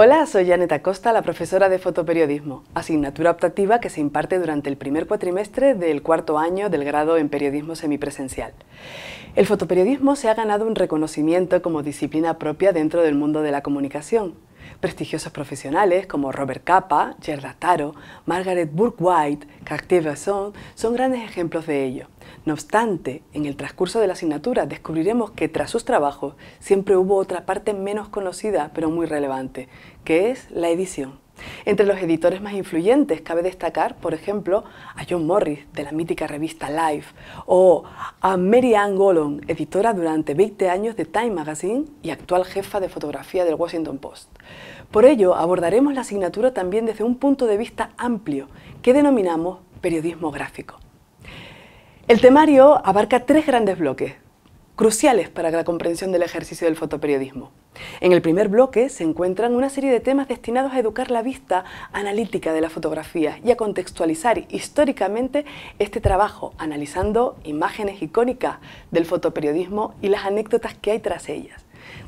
Hola, soy Janet Costa, la profesora de fotoperiodismo, asignatura optativa que se imparte durante el primer cuatrimestre del cuarto año del grado en periodismo semipresencial. El fotoperiodismo se ha ganado un reconocimiento como disciplina propia dentro del mundo de la comunicación, Prestigiosos profesionales como Robert Capa, Gerda Taro, Margaret Burke White, Cartier Bresson son grandes ejemplos de ello. No obstante, en el transcurso de la asignatura descubriremos que tras sus trabajos siempre hubo otra parte menos conocida pero muy relevante, que es la edición. Entre los editores más influyentes cabe destacar, por ejemplo, a John Morris de la mítica revista Life o a Mary Ann Gollum, editora durante 20 años de Time Magazine y actual jefa de fotografía del Washington Post. Por ello, abordaremos la asignatura también desde un punto de vista amplio que denominamos periodismo gráfico. El temario abarca tres grandes bloques, cruciales para la comprensión del ejercicio del fotoperiodismo. En el primer bloque se encuentran una serie de temas destinados a educar la vista analítica de la fotografía y a contextualizar históricamente este trabajo, analizando imágenes icónicas del fotoperiodismo y las anécdotas que hay tras ellas.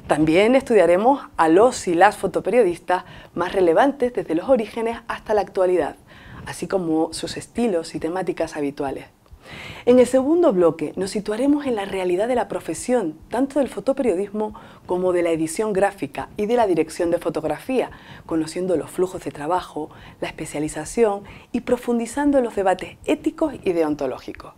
También estudiaremos a los y las fotoperiodistas más relevantes desde los orígenes hasta la actualidad, así como sus estilos y temáticas habituales. En el segundo bloque nos situaremos en la realidad de la profesión, tanto del fotoperiodismo como de la edición gráfica y de la dirección de fotografía, conociendo los flujos de trabajo, la especialización y profundizando en los debates éticos y deontológicos.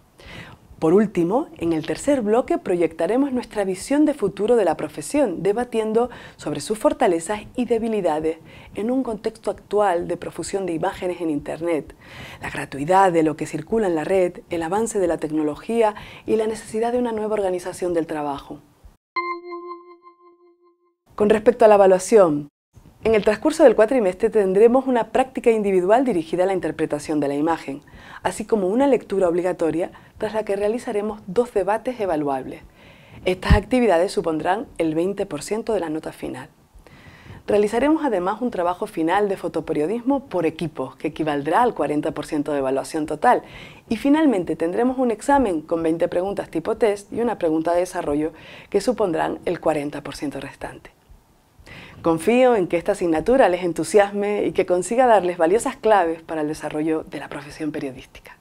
Por último, en el tercer bloque proyectaremos nuestra visión de futuro de la profesión, debatiendo sobre sus fortalezas y debilidades en un contexto actual de profusión de imágenes en Internet, la gratuidad de lo que circula en la red, el avance de la tecnología y la necesidad de una nueva organización del trabajo. Con respecto a la evaluación, en el transcurso del cuatrimestre tendremos una práctica individual dirigida a la interpretación de la imagen, así como una lectura obligatoria tras la que realizaremos dos debates evaluables. Estas actividades supondrán el 20% de la nota final. Realizaremos además un trabajo final de fotoperiodismo por equipos, que equivaldrá al 40% de evaluación total. Y finalmente tendremos un examen con 20 preguntas tipo test y una pregunta de desarrollo, que supondrán el 40% restante. Confío en que esta asignatura les entusiasme y que consiga darles valiosas claves para el desarrollo de la profesión periodística.